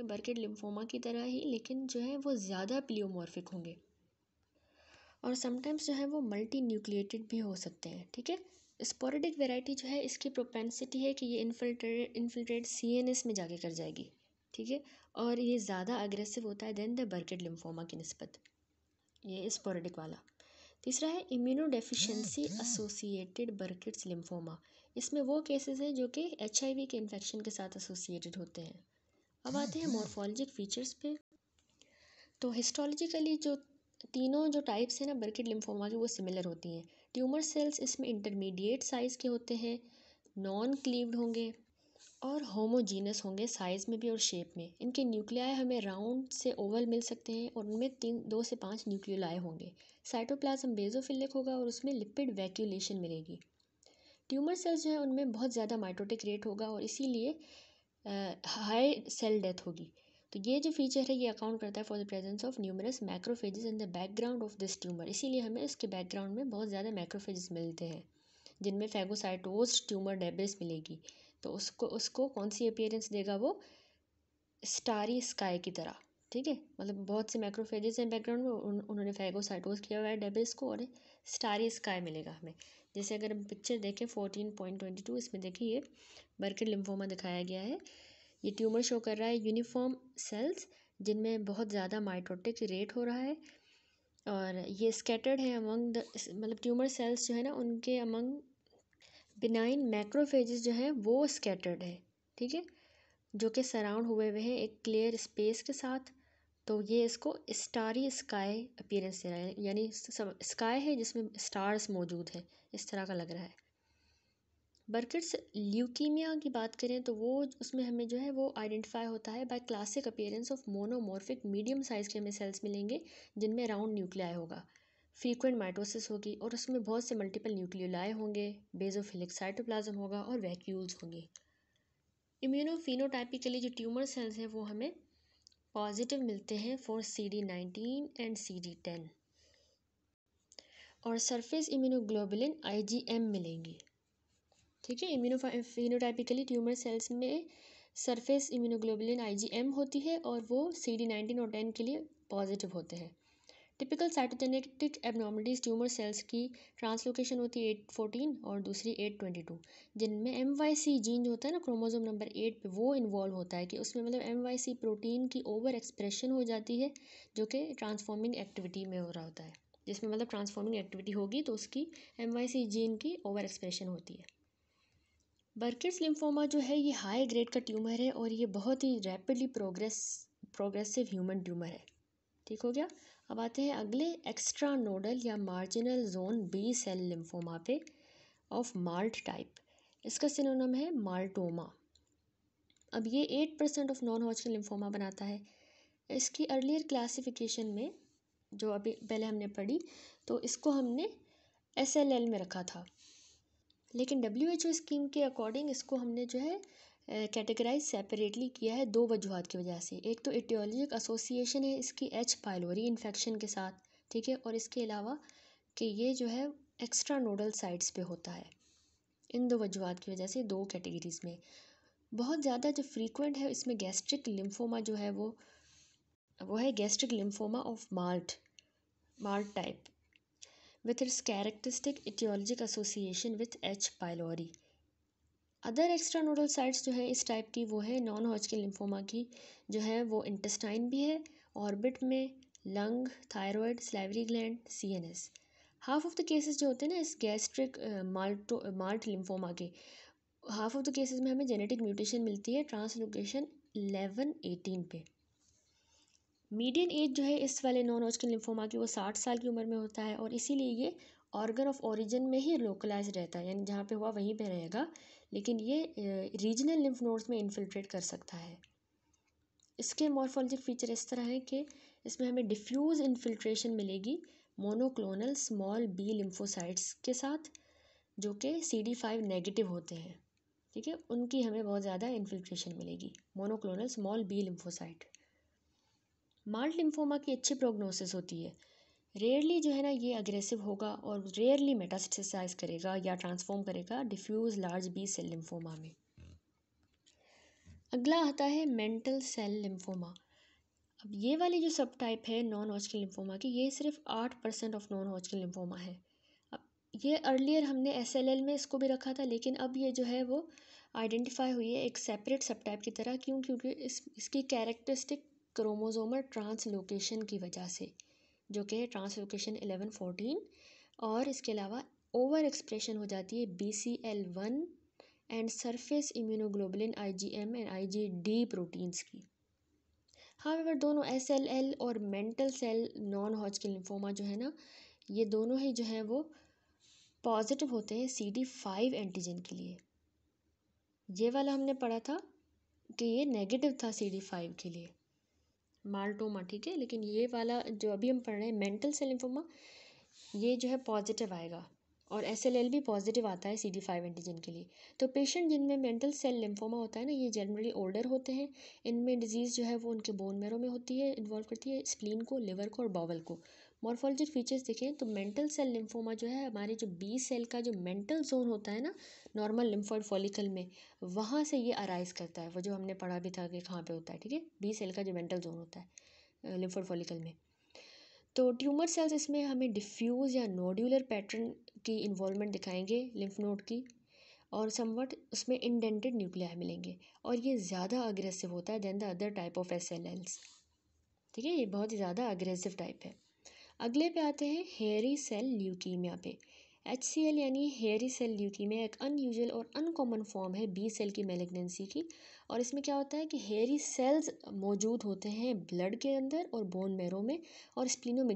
होंगे बर्किड लिम्फोमा की तरह ही लेकिन जो है वो ज़्यादा प्लियोमॉर्फिक होंगे और समटाइम्स जो है वो मल्टी न्यूक्लिएटेड भी हो सकते हैं ठीक है स्पोरेडिक वेराइटी जो है इसकी प्रोपेंसिटी है कि ये infiltrate infiltrate C N S में जाके कर जाएगी ठीक है और ये ज़्यादा अग्रेसिव होता है देन द बर्किड लिम्फोमा की नस्बत ये स्पोरेडिक वाला तीसरा है immunodeficiency associated Burkitt's lymphoma इसमें वो केसेस हैं जो कि एच के इन्फेक्शन के साथ एसोसिएटेड होते हैं अब आते हैं मॉर्फोलॉजिक फीचर्स पे तो हिस्टोलॉजिकली जो तीनों जो टाइप्स हैं ना बर्किड लिम्फोमा की वो सिमिलर होती हैं ट्यूमर सेल्स इसमें इंटरमीडिएट साइज़ के होते हैं नॉन क्लीव्ड होंगे और होमोजीनस होंगे साइज़ में भी और शेप में इनके न्यूक्लियाई हमें राउंड से ओवल मिल सकते हैं और उनमें तीन दो से पाँच न्यूक्लियोलाई होंगे साइटोप्लाज्म बेजोफिलिक होगा और उसमें लिपिड वैक्यूलेशन मिलेगी ट्यूमर सेल्स जो है उनमें बहुत ज़्यादा माइटोटिक रेट होगा और इसीलिए हाई सेल डेथ होगी तो ये जो फीचर है ये अकाउंट करता है for the presence of numerous macrophages in the background of this tumour इसीलिए हमें इसके बैकग्राउंड में बहुत ज़्यादा मैक्रोफेजेस मिलते हैं जिनमें फेगोसाइटोज ट्यूमर डेब्रिस मिलेगी तो उसको उसको कौन सी अपेयरेंस देगा वो स्टारी स्काई की तरह ठीक है मतलब बहुत से मैक्रोफेजेस हैं बैकग्राउंड में उन, उन्होंने फेगोसाइटोज किया हुआ है डेब्रिस को और स्टारी स्काई मिलेगा हमें जैसे अगर हम पिक्चर देखें फोर्टीन पॉइंट ट्वेंटी टू इसमें देखिए ये बर्किड लिम्फोमा दिखाया गया है ये ट्यूमर शो कर रहा है यूनिफॉर्म सेल्स जिनमें बहुत ज़्यादा माइट्रोटिक रेट हो रहा है और ये स्कैटर्ड है अमंग द मतलब ट्यूमर सेल्स जो है ना उनके अमंग बिनाइन मैक्रोफेजेस जो हैं वो स्कैटर्ड है ठीक है जो कि सराउंड हुए हुए हैं एक क्लियर स्पेस के साथ तो ये इसको स्टारी स्काई अपीरेंस दे रहा है यानी स्काई है जिसमें स्टार्स मौजूद हैं इस तरह का लग रहा है बर्किट्स ल्यूकीमिया की बात करें तो वो उसमें हमें जो है वो आइडेंटिफाई होता है by classic appearance of monomorphic medium size के हमें सेल्स मिलेंगे जिनमें राउंड न्यूक्लियाई होगा फ्रीक्वेंट माइटोसिस होगी और उसमें बहुत से मल्टीपल न्यूक्लियोलाई होंगे बेजोफिलिक साइटोप्लाज्म होगा और वैक्यूल्स होंगे इम्यूनोफिनोटाइपिकली जो ट्यूमर सेल्स हैं वो हमें पॉजिटिव मिलते हैं for C D nineteen and C D ten और surface immunoglobulin I G M मिलेंगी ठीक है इम्यूनो फिनोटाइपिकली ट्यूमर सेल्स में surface immunoglobulin I G M होती है और वो सी डी नाइनटीन और टेन के लिए पॉजिटिव होते हैं typical cytogenetic abnormalities tumour cells की ट्रांसलोकेशन होती है एट फोर्टीन और दूसरी एट ट्वेंटी टू जिनमें एम वाई सी जीन जो होता है ना क्रोमोजोम नंबर एट पे वो इन्वॉल्व होता है कि उसमें मतलब एम वाई सी प्रोटीन की ओवर एक्सप्रेशन हो जाती है जो कि ट्रांसफॉर्मिंग एक्टिविटी में हो रहा होता है जिसमें मतलब ट्रांसफॉर्मिंग एक्टिविटी होगी तो उसकी एम वाई सी जीन की ओवर एक्सप्रेशन होती है बर्किट्स लिम्फोमा जो है ये हाई ग्रेड का ट्यूमर है और ये बहुत ही rapidly progress progressive human tumour है ठीक हो गया अब आते हैं अगले एक्स्ट्रा नोडल या marginal zone B cell lymphoma पे ऑफ माल्ट टाइप इसका सिनोनम है माल्टोमा अब ये eight percent of non Hodgkin lymphoma बनाता है इसकी अर्लियर क्लासिफिकेशन में जो अभी पहले हमने पढ़ी तो इसको हमने एस एल एल में रखा था लेकिन डब्ल्यू एच ओ स्कीम के अकॉर्डिंग इसको हमने जो है कैटेगराइज सेपरेटली किया है दो वजूहत की वजह से एक तो इटियोलॉजिक एसोसिएशन है इसकी एच पाइलोरी इन्फेक्शन के साथ ठीक है और इसके अलावा कि ये जो है एक्स्ट्रा नोडल साइट्स पे होता है इन दो वजूहत की वजह से दो कैटेगरीज़ में बहुत ज़्यादा जो फ्रीक्वेंट है इसमें गैस्ट्रिक लिम्फोमा जो है वो वो है gastric lymphoma of MALT MALT type with its characteristic aetiologic association with H pylori other extra nodal sites जो है इस टाइप की वो है नॉन हॉज के लिम्फोमा की जो है वो इंटेस्टाइन भी है ऑर्बिट में lung thyroid salivary gland C N S half of the cases जो होते हैं ना इस गैस्ट्रिक माल्टो माल्ट लिम्फोमा के हाफ ऑफ द केसेस में हमें जेनेटिक म्यूटेशन मिलती है ट्रांसलोकेशन एलेवन एटीन पे मीडियन एज जो है इस वाले नॉन हॉजकिन लिम्फोमा की वो साठ साल की उम्र में होता है और इसीलिए ये ऑर्गन ऑफ ओरिजिन में ही लोकलाइज रहता है यानी जहाँ पे हुआ वहीं पे रहेगा लेकिन ये रीजनल लिम्फ नोड्स में इन्फिल्ट्रेट कर सकता है इसके मॉर्फोलॉजिक फीचर इस तरह हैं कि इसमें हमें डिफ्यूज़ इन्फिल्ट्रेशन मिलेगी मोनोक्लोनल स्मॉल बी लिम्फोसाइट्स के साथ जो कि सी डी फाइव नेगेटिव होते हैं ठीक है उनकी हमें बहुत ज़्यादा इन्फिल्ट्रेशन मिलेगी monoclonal small B lymphocyte MALT lymphoma की अच्छी प्रोग्नोसिस होती है रेयरली जो है ना ये अग्रेसिव होगा और रेयरली मेटास्टिसाइज करेगा या ट्रांसफॉर्म करेगा diffuse large B cell lymphoma में अगला आता है मेंटल सेल लिम्फोमा अब ये वाली जो सब टाइप है नॉन हॉजकिन लिम्फोमा की ये सिर्फ आठ percent of non Hodgkin lymphoma है अब ये अर्लियर हमने एस में इसको भी रखा था लेकिन अब ये जो है वो आइडेंटिफाई हुई है एक सेपरेट सब टाइप की तरह क्यों क्योंकि इस इसकी कैरेक्टरिस्टिक क्रोमोजोमर ट्रांसलोकेशन की वजह से जो कि ट्रांसलोकेशन एलेवन फोर्टीन और इसके अलावा ओवर एक्सप्रेशन हो जाती है B C L one and surface immunoglobulin I G M and I G D proteins की हावेवर दोनों एस एल एल और मेंटल सेल नॉन हॉज के लिफोमा जो है ना ये दोनों ही जो है वो पॉजिटिव होते हैं सी डी फाइव एंटीजन के लिए ये वाला हमने पढ़ा था कि ये नेगेटिव था सी डी फाइव के लिए माल्टोमा ठीक है लेकिन ये वाला जो अभी हम पढ़ रहे हैं मेंटल सेल लिम्फोमा ये जो है पॉजिटिव आएगा और एस एल एल भी पॉजिटिव आता है सी डी फाइव एंटीजन के लिए तो पेशेंट जिनमें मेंटल सेल लिम्फोमा होता है ना ये जनरली ओल्डर होते हैं इनमें डिजीज़ जो है वो उनके बोन मेरो में होती है इन्वॉल्व करती है स्प्लीन को लिवर को और बॉवल को मॉर्फोलॉजिक फीचर्स देखें तो मेंटल सेल लिम्फोमा जो है हमारे जो बी सेल का जो मेंटल जोन होता है ना नॉर्मल लिम्फोइड फॉलिकल में वहाँ से ये अराइज करता है वो जो हमने पढ़ा भी था कि कहाँ पे होता है ठीक है बी सेल का जो मेंटल जोन होता है लिम्फोइड फॉलिकल में तो ट्यूमर सेल्स इसमें हमें डिफ्यूज़ या नोड्यूलर पैटर्न की इन्वॉलमेंट दिखाएंगे लिम्फ नोड की और समवट उसमें इंडेंटेड न्यूक्लिया मिलेंगे और ये ज़्यादा अग्रेसिव होता है than the other type of S ठीक है ये बहुत ही ज़्यादा अग्रेसिव टाइप है अगले पे आते हैं हेयरी सेल ल्यूकीमिया पे एच सी एल यानी हेयरी सेल ल्यूकीमिया एक अनयूजल और अनकॉमन फॉर्म है बी सेल की मेलेग्नेंसी की और इसमें क्या होता है कि हेयरी सेल्स मौजूद होते हैं ब्लड के अंदर और बोन मैरो में और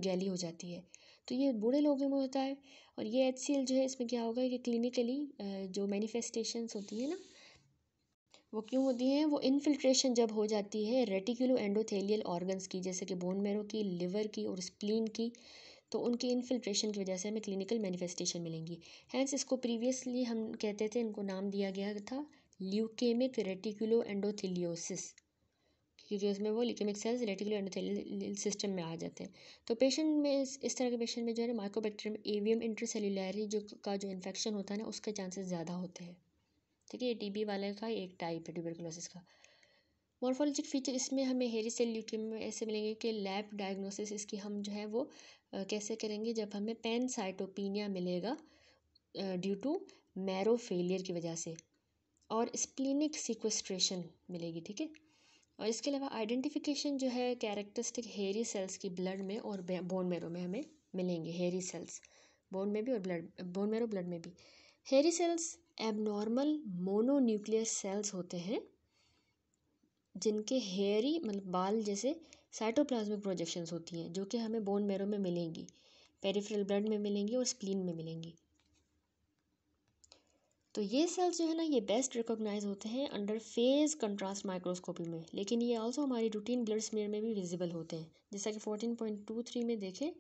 गैली हो जाती है तो ये बूढ़े लोगों में होता है और ये एच सी एल जो है इसमें क्या होगा कि क्लिनिकली जो मैनिफेस्टेशंस होती है ना वो क्यों होती हैं वो इनफिल्ट्रेशन जब हो जाती है रेटिकुलो एंडोथेलियल ऑर्गन्स की जैसे कि बोन मेरो की लिवर की और स्प्लीन की तो उनकी इनफिल्ट्रेशन की वजह से हमें क्लिनिकल मैनिफेस्टेशन मिलेंगी हैंस इसको प्रीवियसली हम कहते थे इनको नाम दिया गया था ल्यूकेमिक रेटिकुलो एंडोथिलियोसिस क्योंकि उसमें वो leukaemic cells reticuloendothelial system में आ जाते हैं तो पेशेंट में इस तरह के पेशेंट में जो है ना एवियम इंटरसेल्युलरी जो का जो इन्फेक्शन होता है ना उसके चांसेस ज़्यादा होते हैं ठीक है ये टीबी वाले का एक टाइप है ट्यूबरकुलोसिस का मॉर्फोलॉजिक फीचर इसमें हमें हेरी सेल ल्यूकेमिया में ऐसे मिलेंगे कि लैब डायग्नोसिस इसकी हम जो है वो कैसे करेंगे जब हमें पेन साइटोपिनिया मिलेगा ड्यू टू मैरो फेलियर की वजह से और स्प्लिनिक सिक्वेस्ट्रेशन मिलेगी ठीक है और इसके अलावा आइडेंटिफिकेशन जो है कैरेक्टरिस्टिक हेरी सेल्स की ब्लड में और बोन मेरो में हमें मिलेंगे हेरी सेल्स बोन में भी और ब्लड बोन मेरो ब्लड में भी हेरी सेल्स एबनॉर्मल मोनोन्यूक्लियर सेल्स होते हैं जिनके हेयरी मतलब बाल जैसे साइटोप्लाज्मिक प्रोजेक्शंस होती हैं जो कि हमें बोन मैरो में मिलेंगी पेरिफेरल ब्लड में मिलेंगी और स्प्लीन में मिलेंगी तो ये सेल्स जो है ना ये बेस्ट रिकॉग्नाइज होते हैं अंडर फेज कंट्रास्ट माइक्रोस्कोपी में लेकिन ये ऑल्सो हमारी रूटीन ब्लड स्मेयर में भी विजिबल होते हैं जैसा कि फोर्टीन पॉइंट टू थ्री में देखें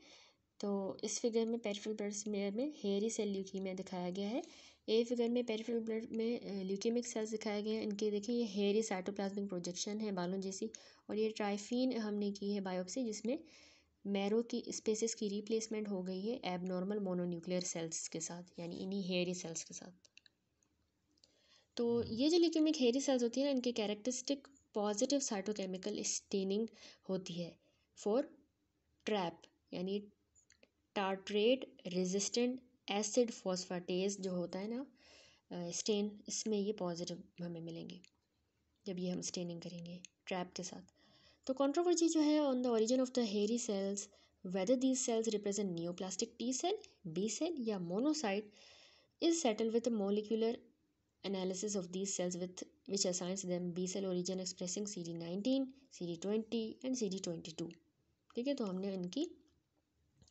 तो इस फिगर में पेरिफेरल ब्लड स्मेयर में हेयरी सेल ल्यूकीमिया दिखाया गया है ए फिगर में पेरिफेरल ब्लड में ल्यूकेमिक सेल्स दिखाए गए हैं इनके देखें ये हेरी साइटोप्लाज्मिक प्रोजेक्शन है बालों जैसी और ये ट्राइफिन हमने की है बायोप्सी जिसमें मैरो की स्पेसिस की रिप्लेसमेंट हो गई है एबनॉर्मल मोनोन्यूक्लियर सेल्स के साथ यानी इन्हीं हेयरी सेल्स के साथ तो ये जो ल्यूकेमिक हेयरी सेल्स होती है ना इनके कैरेक्टरिस्टिक पॉजिटिव साइटोकेमिकल स्टेनिंग होती है फॉर ट्रैप यानी टार्ट्रेट रेजिस्टेंट एसिड फॉस्फाटेज जो होता है ना स्टेन इसमें ये पॉजिटिव हमें मिलेंगे जब ये हम स्टेनिंग करेंगे ट्रैप के साथ तो कॉन्ट्रोवर्सी जो है on the origin of the hairy cells whether these cells represent neoplastic T cell B cell या monocyte is settle with molecular analysis of these cells with which assigns them B cell origin expressing C D nineteen C D twenty and C D twenty two ठीक है तो हमने इनकी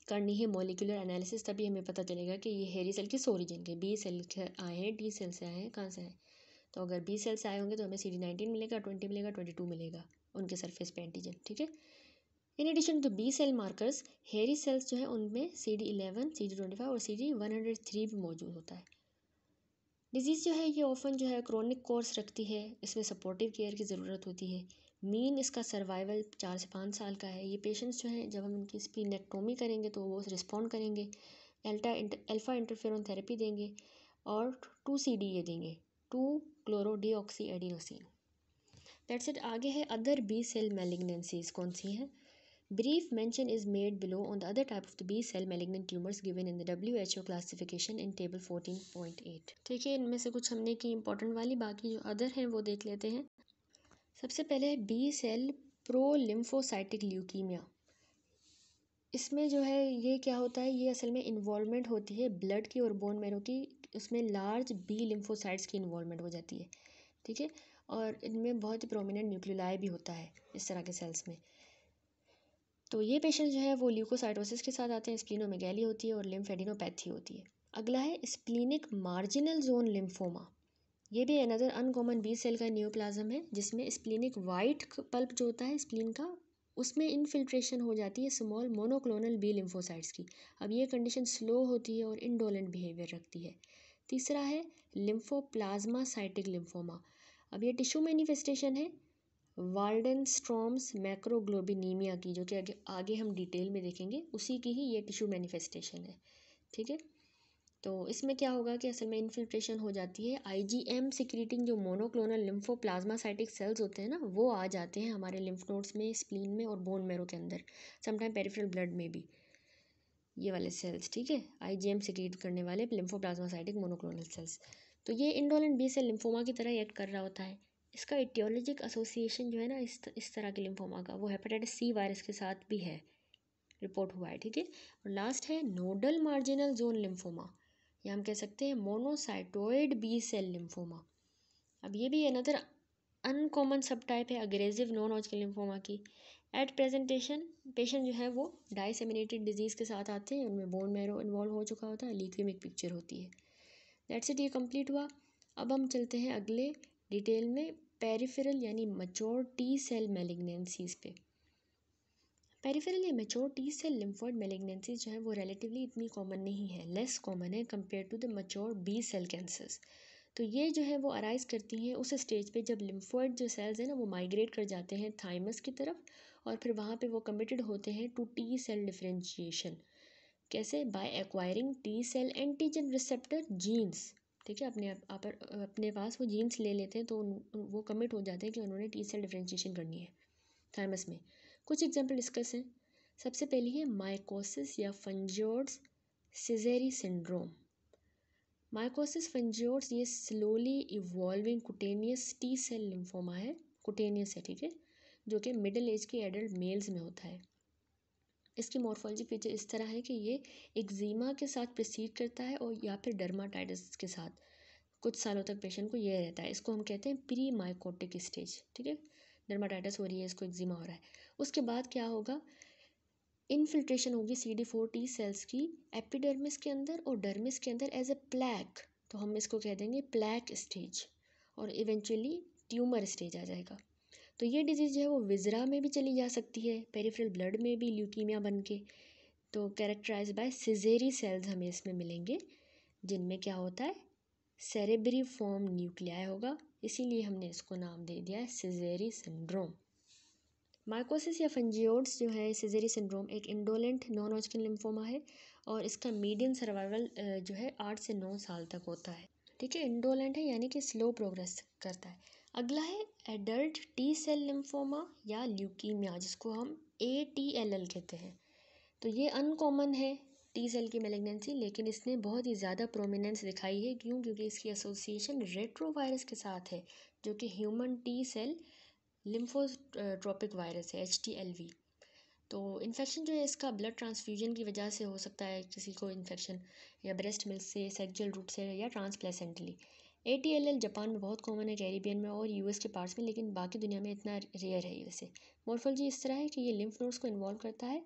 करनी है molecular analysis तभी हमें पता चलेगा कि ये हेरी सेल किस ओरिजिन के बी सेल आए हैं डी सेल से आए हैं कहाँ से आए तो अगर बी सेल से आए होंगे तो हमें सी डी नाइनटीन मिलेगा ट्वेंटी मिलेगा ट्वेंटी टू मिलेगा उनके सरफेस पे एंटीजन ठीक है in addition to B cell markers hairy cells जो है उनमें C D eleven C D twenty five और C D one hundred three भी मौजूद होता है डिजीज़ जो है ये ऑफन जो है क्रोनिक कोर्स रखती है इसमें सपोर्टिव केयर की ज़रूरत होती है मेन इसका सर्वाइवल चार से पाँच साल का है ये पेशेंट्स जो हैं जब हम इनकी स्पिनेक्टोमी करेंगे तो वो रिस्पॉन्ड करेंगे एल्टा अल्फ़ा इंटरफेरोन थेरेपी देंगे और टू सी डी ए देंगे two chlorodeoxy D adenosine that's it आगे है अदर बी सेल मेलिग्नेंसीज कौन सी हैं below on the other type of the B cell malignant tumours B in the W H O classification in table fourteen point eight ठीक है इनमें से कुछ हमने की इंपॉर्टेंट वाली बाकी जो अदर हैं वो देख लेते हैं सबसे पहले B cell prolymphocytic leukaemia इसमें जो है ये क्या होता है ये असल में इन्वॉलमेंट होती है ब्लड की और बोन मैरो की उसमें लार्ज बी लिम्फोसाइट्स की इन्वॉलमेंट हो जाती है ठीक है और इनमें बहुत ही प्रोमिनेंट न्यूक्लियोलाई भी होता है इस तरह के सेल्स में तो ये पेशेंट जो है वो ल्यूकोसाइटोसिस के साथ आते हैं स्प्लिनोमेगैली होती है और लिम्फेडिनोपैथी होती है अगला है स्प्लिनिक मार्जिनल जोन लिम्फोमा ये भी अनदर अनकॉमन बी सेल का न्योप्लाज्म है जिसमें स्प्लिनिक वाइट पल्प जो होता है स्प्लिन का उसमें इनफिल्ट्रेशन हो जाती है स्मॉल मोनोक्लोनल बी लिम्फोसाइट्स की अब ये कंडीशन स्लो होती है और इंडोलेंट बिहेवियर रखती है तीसरा है लिम्फोप्लाज्मा साइटिक लिम्फोमा अब ये टिश्यू मैनिफेस्टेशन है वार्डन स्ट्रॉम्स मैक्रोग्लोबिनीमिया की जो कि आगे आगे हम डिटेल में देखेंगे उसी की ही ये टिश्यू मैनिफेस्टेशन है ठीक है तो इसमें क्या होगा कि असल में इन्फिल्ट्रेशन हो जाती है आईजीएम सिक्रीटिंग जो मोनोक्लोनल लिम्फोप्लाज्मासाइटिक सेल्स होते हैं ना वो आ जाते हैं हमारे लिम्फ नोड्स में स्प्लीन में और बोन मेरो के अंदर समटाइम पेरिफेरल ब्लड में भी ये वाले सेल्स ठीक है आईजीएम सिक्रीट करने वाले लिम्फोप्लाज्मासाइटिक मोनोक्लोनल सेल्स तो ये इंडोलेंट बी सेल लिम्फोमा की तरह एक्ट कर रहा होता है इसका एटियोलॉजिक एसोसिएशन जो है ना इस इस तरह के लिम्फोमा का वो हेपेटाइटिस सी वायरस के साथ भी है रिपोर्ट हुआ है ठीक है और लास्ट है नोडल मार्जिनल जोन लिम्फोमा या हम कह सकते हैं मोनोसाइटोइड बी सेल लिम्फोमा अब ये भी अनदर अनकॉमन सब टाइप है अग्रेसिव नॉन हॉजकिन लिम्फोमा की एट प्रेजेंटेशन पेशेंट जो है वो डाइसेमिनेटेड डिजीज़ के साथ आते हैं उनमें बोन मैरो इन्वॉल्व हो चुका होता है एक पिक्चर होती है दैट्स इट ये कम्प्लीट हुआ अब हम चलते हैं अगले डिटेल में पेरिफेरल यानी मचोर टी सेल मेलिग्नेंसीज पे पेरीफेरल या mature T cell lymphoid malignancy जो है वो रिलेटिवली इतनी कॉमन नहीं है लेस कॉमन है compare to the mature B cell cancers तो ये जो है वो अराइज करती हैं उस स्टेज पे जब लिम्फोइड जो सेल्स हैं ना वो माइग्रेट कर जाते हैं थाइमस की तरफ और फिर वहाँ पे वो कमिटेड होते हैं टू टी सेल डिफ्रेंशिएशन कैसे by acquiring T cell antigen receptor genes ठीक है अपने आप अपने पास वो जीन्स ले लेते हैं तो वो कमिट हो जाते हैं कि उन्होंने टी सेल डिफ्रेंशिएशन करनी है थाइमस में कुछ एग्जाम्पल डिस्कस हैं सबसे पहली है माइकोसिस या फंजियोर्स सिजेरी सिंड्रोम माइकोसिस फंजियोर्स ये slowly evolving cutaneous T cell lymphoma है कुटेनियस है ठीक है जो कि मिडिल एज के एडल्ट मेल्स में होता है इसकी मॉर्फोलॉजी फीचर इस तरह है कि ये एक्जीमा के साथ प्रसीड करता है और या फिर डर्माटाइटिस के साथ कुछ सालों तक पेशेंट को यह रहता है इसको हम कहते हैं प्री माइकोटिक स्टेज ठीक है डर्माटाइटिस हो रही है इसको एक्जिमा हो रहा है उसके बाद क्या होगा इनफिल्ट्रेशन होगी C D four T cells की एपिडर्मिस के अंदर और डर्मिस के अंदर एज ए प्लैक तो हम इसको कह देंगे प्लैक स्टेज और इवेंचुअली ट्यूमर स्टेज आ जाएगा तो ये डिजीज़ जो है वो विजरा में भी चली जा सकती है पेरीफ्रल ब्लड में भी ल्यूकीमिया बन के तो कैरेक्टराइज बाय सिजेरी सेल्स हमें इसमें मिलेंगे जिनमें क्या होता है सेरेब्री फॉर्म न्यूक्लियाई होगा इसीलिए हमने इसको नाम दे दिया है सिजेरी सिंड्रोम माइकोसिस या फंजियोड्स जो है सिजेरी सिंड्रोम एक इंडोलेंट नॉन ऑजकिन लिम्फोमा है और इसका मीडियम सर्वाइवल जो है आठ से नौ साल तक होता है ठीक है इंडोलेंट है यानी कि स्लो प्रोग्रेस करता है अगला है एडल्ट टी सेल लिम्फोमा या ल्यूकीमिया जिसको हम ए टी एल एल कहते हैं तो ये अनकॉमन है टी सेल की मेलेग्नेंसी लेकिन इसने बहुत ही ज़्यादा प्रोमिनेंस दिखाई है क्यों क्योंकि इसकी एसोसिएशन रेट्रोवायरस के साथ है जो कि human T cell lymphotropic virus है एच टी एल वी तो इन्फेक्शन जो है इसका ब्लड ट्रांसफ्यूजन की वजह से हो सकता है किसी को इन्फेक्शन या ब्रेस्ट मिल्क से सेक्जुअल रूप से या transplacentally A T L L Japan में बहुत कॉमन है कैरिबियन में और यूएस के पार्ट्स में लेकिन बाकी दुनिया में इतना रेयर है वैसे मोरफोलॉजी इस तरह है कि ये लिम्फ नोड्स को इन्वॉल्व करता है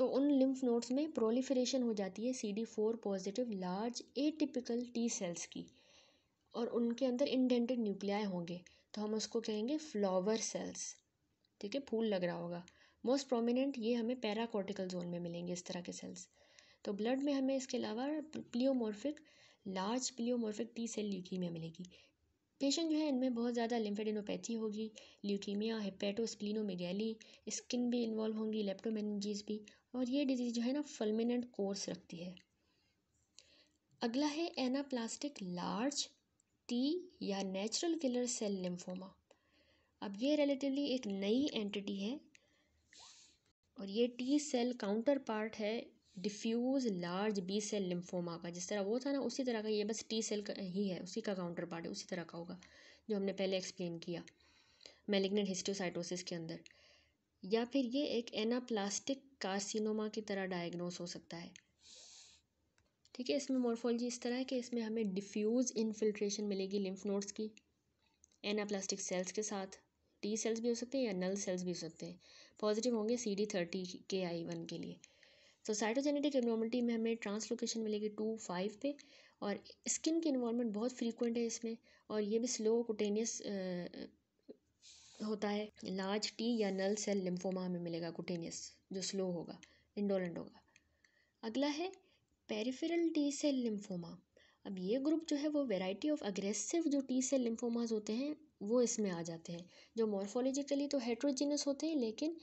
तो उन लिम्फ नोड्स में प्रोलीफरेशन हो जाती है C D four positive large atypical T cells की और उनके अंदर इंडेंटेड न्यूक्लियाई होंगे तो हम उसको कहेंगे फ्लावर सेल्स ठीक है फूल लग रहा होगा मोस्ट प्रोमिनेंट ये हमें पैराकॉर्टिकल जोन में मिलेंगे इस तरह के सेल्स तो ब्लड में हमें इसके अलावा pleomorphic large pleomorphic T cell leukaemia मिलेगी पेशेंट जो है इनमें बहुत ज़्यादा लिम्फेडिनोपैथी होगी ल्यूकीमिया हेपेटोस्प्लिनोमेगैली स्किन भी इन्वॉल्व होंगी लेप्टोमेनजीज भी और ये डिजीज़ जो है ना फलमिनेंट कोर्स रखती है अगला है एनाप्लास्टिक लार्ज टी या नेचुरल किलर सेल लिम्फोमा अब ये रिलेटिवली एक नई एंटिटी है और ये टी सेल काउंटर पार्ट है diffuse large B cell lymphoma का जिस तरह वो था ना उसी तरह का ये बस टी सेल का ही है उसी का काउंटर पार्ट है उसी तरह का होगा जो हमने पहले एक्सप्लेन किया मेलिग्नेट हिस्टोसाइटोसिस के अंदर या फिर ये एक एनाप्लास्टिक कार्सिनोमा की तरह डायग्नोस हो सकता है ठीक है इसमें मोरफोलॉजी इस तरह है कि इसमें हमें डिफ्यूज़ इन्फिल्ट्रेशन मिलेगी लिम्फ नोड्स की एनाप्लास्टिक सेल्स के साथ टी सेल्स भी हो सकते हैं या नल सेल्स भी हो सकते हैं पॉजिटिव होंगे सी डी थर्टी के आई वन के लिए तो साइटोजेनेटिक एबनॉर्मलिटी में हमें ट्रांसलोकेशन मिलेगी टू फाइव पे और स्किन की इन्वॉलमेंट बहुत फ्रीक्वेंट है इसमें और ये भी स्लो कुटेनियस होता है लार्ज टी या नल सेल लिम्फोमा हमें मिलेगा कुटेनियस जो स्लो होगा इंडोलेंट होगा अगला है पेरिफेरल टी सेल लिम्फोमा अब ये ग्रुप जो है वो वेराइटी ऑफ अग्रेसिव जो टी सेल लिम्फोमाज होते हैं वो इसमें आ जाते हैं जो मॉर्फोलॉजिकली तो हेट्रोजीनस होते हैं लेकिन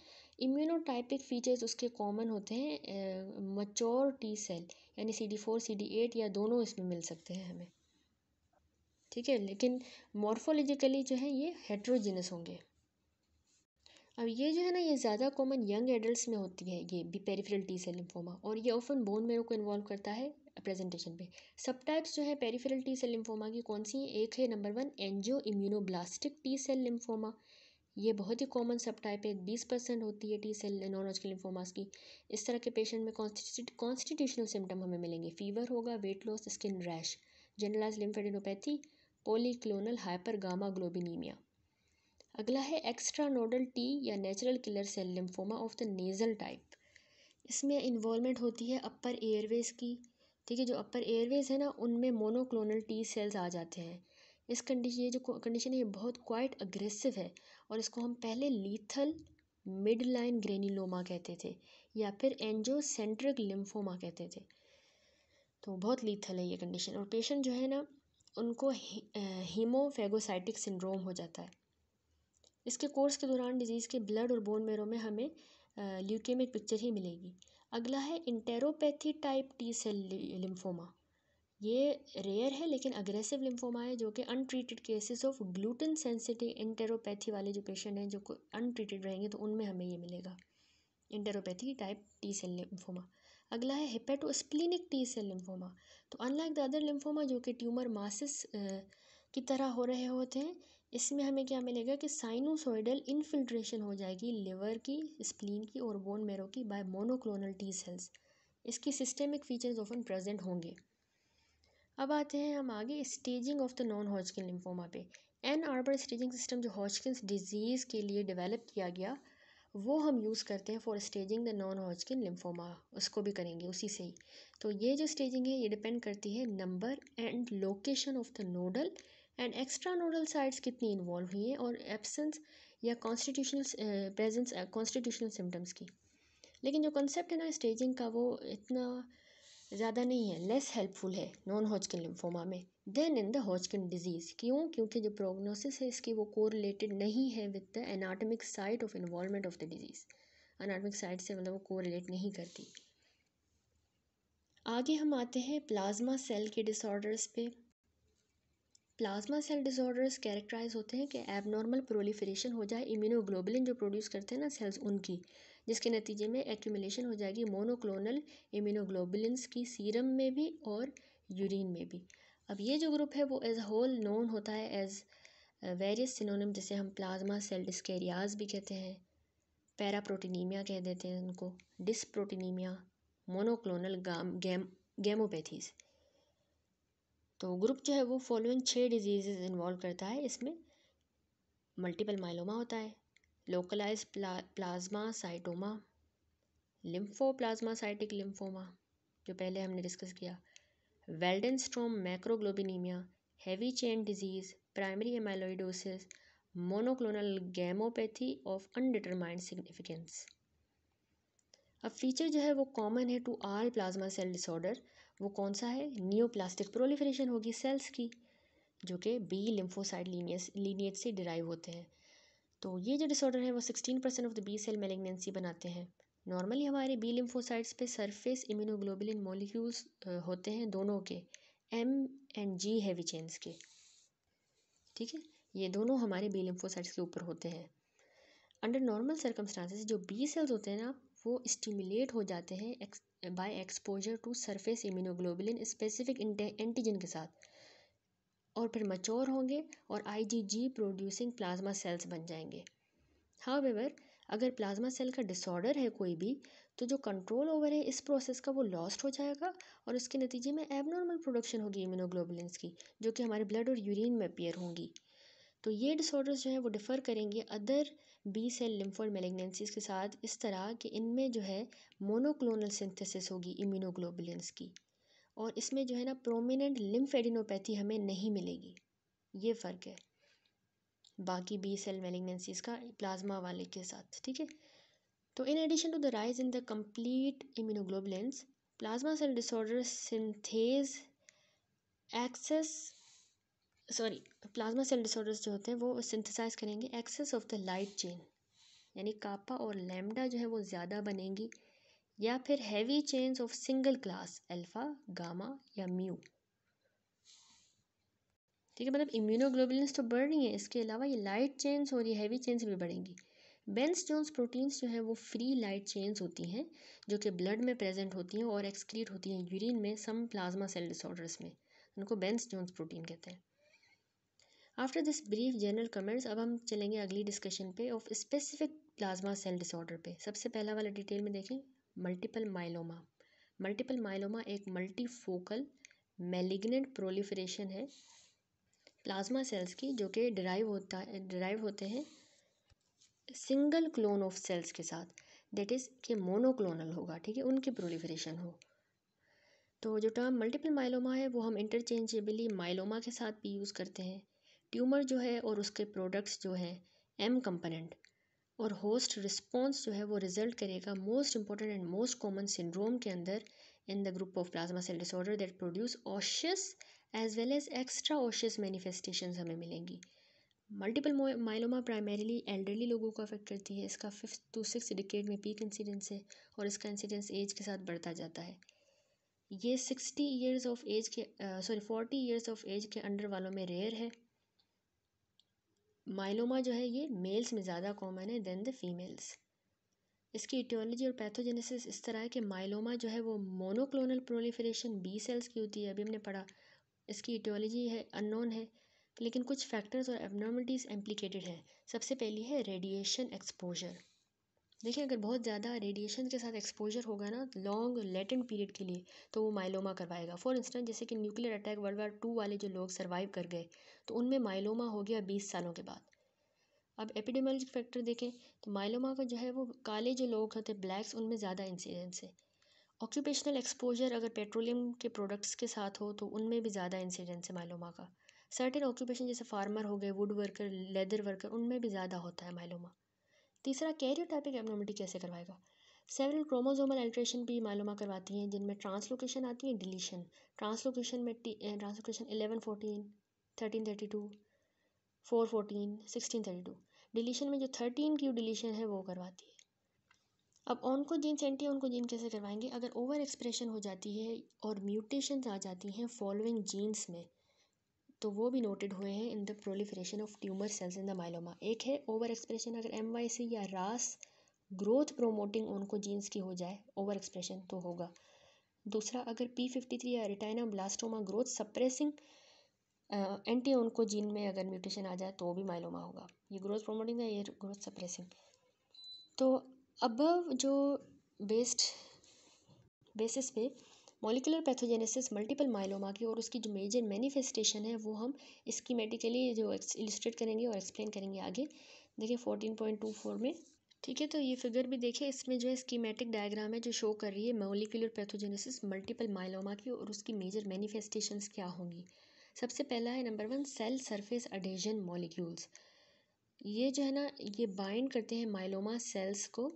इम्यूनोटाइपिक फीचर्स उसके कॉमन होते हैं मच्योर टी सेल यानी C D four C D eight या दोनों इसमें मिल सकते हैं हमें ठीक है लेकिन मॉर्फोलॉजिकली जो है ये हेट्रोजीनस होंगे अब ये जो है ना ये ज़्यादा कॉमन यंग एडल्ट्स में होती है ये भी पेरीफ्रल टी सेल लिम्फोमा और ये ऑफन बोन मेरो को इन्वॉल्व करता है प्रेजेंटेशन पे सब टाइप्स जो है पेरीफ्रल टी सेल लिम्फोमा की कौन सी है एक है number one angioimmunoblastic T cell lymphoma ये बहुत ही कॉमन सब टाइप है बीस परसेंट होती है टी सेल नॉनॉजिकल लिम्फोमास की इस तरह के पेशेंट में कॉन्स्टिट्यूशनल सिम्टम हमें मिलेंगे फीवर होगा weight loss skin rash generalize lymphadenopathy polyclonal hypergammaglobulinemia अगला है एक्स्ट्रा नोडल टी या natural killer cell lymphoma of the nasal type इसमें इन्वॉलमेंट होती है अपर एयरवेज़ की ठीक है जो अपर एयरवेज़ है ना उनमें मोनोक्लोनल टी सेल्स आ जाते हैं इस कंडीशन ये जो कंडीशन है ये बहुत क्वाइट अग्रेसिव है और इसको हम पहले लीथल मिड लाइन ग्रेनिलोमा कहते थे या फिर सेंट्रिक लिम्फोमा कहते थे तो बहुत लीथल है ये कंडीशन और पेशेंट जो है ना उनको हीमोफेगोसाइटिक सिंड्रोम हो जाता है इसके कोर्स के दौरान डिजीज़ के ब्लड और बोन मेरो में हमें ल्यूकेमिक पिक्चर ही मिलेगी अगला है enteropathy type T cell lymphoma ये रेयर है लेकिन अग्रेसिव लिम्फोमा है जो कि untreated cases of gluten sensitive enteropathy वाले जो पेशेंट हैं जो अनट्रीटेड रहेंगे तो उनमें हमें ये मिलेगा enteropathy type T cell lymphoma अगला है हेपेटोस्प्लिनिक टी सेल लिम्फोमा तो अनलाइक द अदर लिम्फोमा जो कि ट्यूमर मासिस की तरह हो रहे होते हैं इसमें हमें क्या मिलेगा कि साइनोसोइडल इनफिल्ट्रेशन हो जाएगी लिवर की स्प्लीन की और बोन मेरो की बाय मोनोक्लोनल टी सेल्स इसकी सिस्टेमिक फीचर्स ऑफन प्रेजेंट होंगे अब आते हैं हम आगे staging of the non Hodgkin lymphoma पे एन आर्बर स्टेजिंग सिस्टम जो हॉजकिन डिजीज़ के लिए डेवलप किया गया वो हम यूज़ करते हैं for staging the non Hodgkin lymphoma उसको भी करेंगे उसी से ही तो ये जो स्टेजिंग है ये डिपेंड करती है number and location of the nodal and extra nodal sites कितनी इन्वॉल्व हुई हैं और एब्सेंस या कॉन्स्टिट्यूशनल प्रेजेंस कॉन्स्टिट्यूशनल सिम्टम्स की लेकिन जो कंसेप्ट है ना स्टेजिंग का वो इतना ज़्यादा नहीं है लेस हेल्पफुल है नॉन हॉजकिन लिम्फोमा में than in the Hodgkin disease क्यों क्योंकि जो प्रोग्नोसिस है इसकी वो कोरिलेटेड नहीं है with the anatomic site of involvement of the disease anatomic site से मतलब वो कोरिलेट नहीं करती आगे हम आते हैं प्लाज्मा सेल के डिसऑर्डर्स पे प्लाज्मा सेल डिसऑर्डर्स कैरेक्टराइज होते हैं कि एबनॉर्मल प्रोलीफरेशन हो जाए इम्यूनोग्लोबुलिन जो प्रोड्यूस करते हैं ना सेल्स उनकी जिसके नतीजे में एक्यूमिलेशन हो जाएगी मोनोक्लोनल इम्यूनोग्लोबुलिनस की सीरम में भी और यूरिन में भी अब ये जो ग्रुप है वो एज होल नोन होता है एज वेरियस सिनोनम जैसे हम प्लाज्मा सेल डिस्केरियाज भी कहते हैं पैरा प्रोटीनीमिया कह देते हैं उनको डिसप्रोटीनीमिया मोनोक्लोनल गैम गेमोपैथीज़ तो ग्रुप जो है वो फॉलोइंग छः डिजीज़ इन्वॉल्व करता है इसमें मल्टीपल माइलोमा होता है लोकलाइज प्ला, plasmacytoma lymphoplasmacytic lymphoma जो पहले हमने डिस्कस किया Waldenstrom macroglobulinemia heavy chain disease primary amyloidosis monoclonal gammopathy of undetermined significance अब फीचर जो है वो कॉमन है to all plasma cell disorder वो कौन सा है नियोप्लास्टिक प्रोलिफरेशन होगी सेल्स की जो कि बी लिम्फोसाइड लीनियस लीनियज से डिराइव होते हैं तो ये जो डिसऑर्डर है वो sixteen percent of the B cell malignancy बनाते हैं नॉर्मली हमारे बी लिम्फोसाइड्स पे सरफेस इम्यूनोग्लोबुलिन मॉलिक्यूल्स होते हैं दोनों के M and G heavy chains के ठीक है ये दोनों हमारे बी लिम्फोसाइड्स के ऊपर होते हैं अंडर नॉर्मल सर्कमस्टांसेस जो बी सेल्स होते हैं ना वो स्टिमुलेट हो जाते हैं ex by exposure to surface immunoglobulin specific antigen के साथ और फिर मच्योर होंगे और आईजीजी प्रोड्यूसिंग प्लाज्मा सेल्स बन जाएंगे हावेवर अगर प्लाज्मा सेल का डिसऑर्डर है कोई भी तो जो कंट्रोल ओवर है इस प्रोसेस का वो लॉस्ट हो जाएगा और उसके नतीजे में एबनॉर्मल प्रोडक्शन होगी इम्यूनोग्लोबुलिन्स की जो कि हमारे ब्लड और यूरिन में अपेयर होंगी तो ये डिसऑर्डर्स जो है वो डिफ़र करेंगे other B cell lymphoid malignancies के साथ इस तरह कि इनमें जो है मोनोक्लोनल सिंथेसिस होगी इम्यूनोग्लोबुलिन्स की और इसमें जो है ना प्रोमिनेंट लिम्फेडिनोपैथी हमें नहीं मिलेगी ये फ़र्क है बाकी बी सेल मेलेगनेंसीज का प्लाज्मा वाले के साथ ठीक है तो in addition to the rise in the complete immunoglobulins plasma cell disorder synthesize excess sorry plasma cell disorders जो होते हैं वो सिंथेसाइज करेंगे excess of the light chain यानी कापा और लैम्डा जो है वो ज़्यादा बनेंगी या फिर heavy chains of single class alpha gamma या म्यू ठीक है मतलब इम्यूनोग्लोबुलिन्स तो बढ़ रही है इसके अलावा ये लाइट चेन्स और ये हैवी चेन्स भी बढ़ेंगी बेंस जोन्स प्रोटीन्स जो हैं वो फ्री लाइट चेन्स होती हैं जो कि ब्लड में प्रेजेंट होती हैं और एक्सक्रीट होती हैं यूरिन में सम प्लाज्मा सेल डिसऑर्डर्स में उनको बेंस जोन्स प्रोटीन कहते हैं after this brief general comments अब हम चलेंगे अगली डिस्कशन पे of specific plasma cell disorder पे सबसे पहला वाला डिटेल में देखें मल्टीपल माइलोमा मल्टीपल माइलोमा एक मल्टीफोकल मेलिग्नेंट प्रोलिफरेशन है प्लाज्मा सेल्स की जो कि डिराइव होता है डिराइव होते हैं सिंगल क्लोन ऑफ सेल्स के साथ डेट इज़ के मोनोक्लोनल होगा ठीक है उनकी प्रोलिफरेशन हो तो जो टर्म मल्टीपल माइलोमा है वो हम इंटरचेंजेबली माइलोमा के साथ भी यूज़ करते हैं ट्यूमर जो है और उसके प्रोडक्ट्स जो हैं एम कंपोनेंट और होस्ट रिस्पॉन्स जो है वो रिजल्ट करेगा most important and most common syndrome के अंदर in the group of plasma cell disorder that produce osseous as well as extraosseous manifestation हमें मिलेंगी मल्टीपल माइलोमा प्राइमरीली एल्डरली लोगों को अफेक्ट करती है इसका फिफ्थ टू सिक्स डिकेड में पीक इंसिडेंस है और इसका इंसिडेंस एज के साथ बढ़ता जाता है ये सिक्सटी ईयर्स ऑफ एज के sorry forty years of age के अंडर वालों में रेयर है माइलोमा जो है ये मेल्स में ज़्यादा कॉमन है दैन द फीमेल्स इसकी इटियोलॉजी और पैथोजेनेसिस इस तरह है कि माइलोमा जो है वो मोनोक्लोनल प्रोलिफरेशन बी सेल्स की होती है अभी हमने पढ़ा इसकी इटियोलॉजी है अननोन है लेकिन कुछ फैक्टर्स और एबनॉर्मलिटीज़ एम्प्लिकेटेड हैं सबसे पहली है रेडिएशन एक्सपोजर देखिए अगर बहुत ज़्यादा रेडिएशन के साथ एक्सपोजर होगा ना लॉन्ग लेटेंट पीरियड के लिए तो वो माइलोमा करवाएगा फॉर इंस्टेंस जैसे कि nuclear attack world war two वाले जो लोग सर्वाइव कर गए तो उनमें माइलोमा हो गया बीस सालों के बाद अब एपिडेमोलॉजिक फैक्टर देखें तो माइलोमा का जो है वो काले जो लोग होते हैं ब्लैक्स उनमें ज़्यादा इंसिडेंस है ऑक्यूपेशनल एक्सपोजर अगर पेट्रोलियम के प्रोडक्ट्स के साथ हो तो उनमें भी ज़्यादा इंसिडेंस है माइलोमा का सर्टेन ऑक्यूपेशन जैसे फार्मर हो गए वुड वर्कर लेदर वर्कर उनमें भी ज़्यादा होता है माइलोमा तीसरा कैरियोटाइपिक एबनॉर्मलिटी कैसे करवाएगा सेवरल क्रोमोसोमल अल्ट्रेशन भी मालूमा करवाती हैं जिनमें ट्रांसलोकेशन आती है डिलीशन ट्रांसलोकेशन में translocation eleven fourteen thirteen thirty two four fourteen sixteen thirty two deletion में जो थर्टीन की डिलीशन है वो करवाती है अब ऑनको जीन सेंटी ऑनको जीन कैसे करवाएंगे अगर ओवर एक्सप्रेशन हो जाती है और म्यूटेशन आ जाती हैं फॉलोइंग जीन्स में तो वो भी नोटेड हुए हैं in the proliferation of tumour cells in the myeloma एक है ओवर एक्सप्रेशन अगर एम वाई सी या रास ग्रोथ प्रोमोटिंग उनको जीन्स की हो जाए ओवर एक्सप्रेशन तो होगा दूसरा अगर पी फिफ्टी थ्री या retinoblastoma growth suppressing anti उनको जीन में अगर म्यूटेशन आ जाए तो भी माइलोमा होगा ये ग्रोथ प्रोमोटिंग है ये ग्रोथ सप्रेसिंग तो अब जो बेस्ड बेसिस पे मोलिकुलर पैथोजेनेसिस मल्टीपल माइलोमा की और उसकी जो मेजर मैनिफेस्टेशन है वो हम स्कीमेटिकली जो इलिस्ट्रेट करेंगे और एक्सप्लेन करेंगे आगे देखिए फोर्टीन पॉइंट टू फोर में ठीक है तो ये फिगर भी देखिए इसमें जो है स्कीमेटिक डायग्राम है जो शो कर रही है मोलिकुलर पैथोजेनेसिस मल्टीपल माइलोमा की और उसकी मेजर मैनिफेस्टेशन क्या होंगी सबसे पहला है number one cell surface adhesion molecules ये जो है ना ये बाइंड करते हैं माइलोमा सेल्स को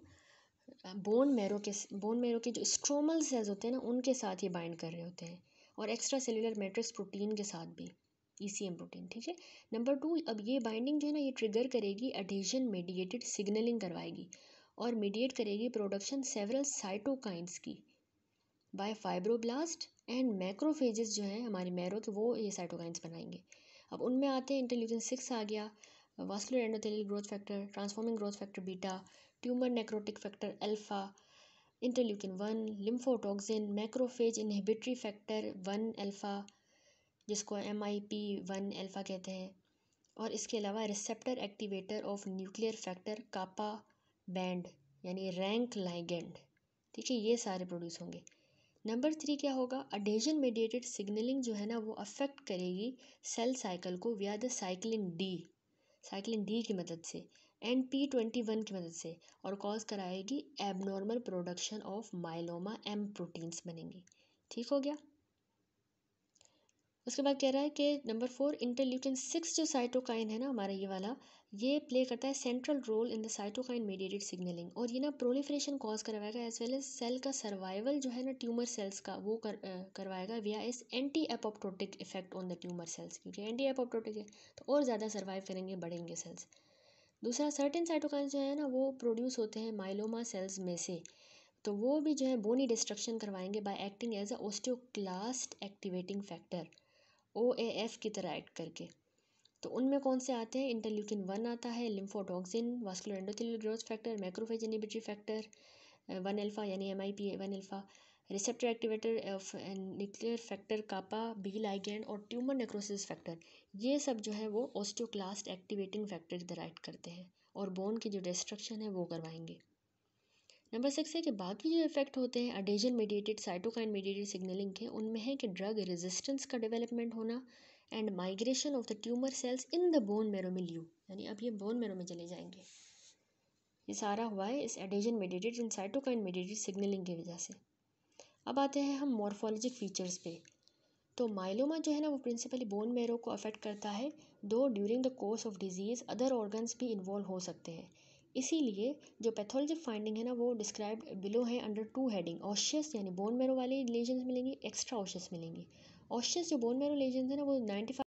बोन मैरो के बोन मैरो के जो स्ट्रोमल सेल्स होते हैं ना उनके साथ ये बाइंड कर रहे होते हैं और एक्स्ट्रा सेलुलर मेट्रिक्स प्रोटीन के साथ भी ई प्रोटीन ठीक है नंबर टू अब ये बाइंडिंग जो है ना ये ट्रिगर करेगी एडिशन मेडिएटेड सिग्नलिंग करवाएगी और मीडिएट करेगी प्रोडक्शन सेवरल साइटोकाइंस की बाय फाइब्रोब्लास्ट एंड मैक्रोफेजेस जो हैं हमारे मैरो तो के वो ये साइटोकाइंस बनाएंगे अब उनमें आते हैं इंटेलिजन सिक्स आ गया vascular endothelial growth factor transforming growth factor beta tumour necrotic factor alpha interleukin one lymphotoxin macrophage inhibitory factor one alpha जिसको M I P one alpha कहते हैं और इसके अलावा receptor activator of nuclear factor kappa band यानी RANK ligand ठीक है ये सारे प्रोड्यूस होंगे नंबर थ्री क्या होगा अडेजन मेडिएटेड सिग्नलिंग जो है ना वो अफेक्ट करेगी सेल साइकिल को or the cyclin D cyclin D की मदद से एन पी ट्वेंटी वन की मदद से और कॉज कराएगी abnormal production of myeloma M proteins बनेंगे ठीक हो गया उसके बाद कह रहा है कि नंबर फोर इंटरल्यूकिन सिक्स जो साइटोकाइन है ना हमारा ये वाला ये प्ले करता है central role in the cytokine mediated signalling और ये ना प्रोलिफ्रेशन कॉज करवाएगा एज वेल एज सेल का सर्वाइवल जो है ना ट्यूमर सेल्स का वो कर करवाएगा विया इस anti apoptotic effect on the tumour cells क्योंकि एंटी एपोप्टोटिक है तो और ज़्यादा सर्वाइव करेंगे बढ़ेंगे सेल्स दूसरा सर्टेन साइटोकाइन जो है ना वो प्रोड्यूस होते हैं माइलोमा सेल्स में से तो वो भी जो है बोनी डिस्ट्रक्शन करवाएंगे by acting as a osteoclast activating factor O A F की तरह एक्ट करके तो उनमें कौन से आते हैं इंटरल्यूकिन वन आता है lymphotoxin vascular endothelial growth factor macrophage factor one alpha यानी M I P one alpha receptor activator nuclear factor kappa B ligand और ट्यूमर नेक्रोसिस फैक्टर ये सब जो है वो ऑस्टोक्लास्ट एक्टिवेटिंग फैक्टर दराइट करते हैं और बोन की जो डिस्ट्रक्शन है वो करवाएंगे नंबर सिक्स है कि बाकी जो इफेक्ट होते हैं adhesion mediated cytokine mediated signalling के उनमें है कि ड्रग रेजिस्टेंस का डेवलपमेंट होना and migration of the tumour cells in the bone marrow में ल्यू यानी अब ये बोन मेरो में चले जाएंगे ये सारा हुआ है इस adhesion mediated in cytokine mediated signalling की वजह से अब आते हैं हम मॉर्फोलॉजी फ़ीचर्स पे तो माइलोमा जो है ना वो प्रिंसिपली बोन मेरो को अफेक्ट करता है दो during the course of disease other organs भी इन्वॉल्व हो सकते हैं इसीलिए जो पैथोलॉजिक फाइंडिंग है ना वो डिस्क्राइब बिलो है अंडर टू हेडिंग ऑशियस यानी बोन मेरो वाले लेजेंस मिलेंगी एक्स्ट्रा ऑशियस मिलेंगी ऑशियस जो बोन मेरो लेजेंस है ना वो नाइन्टी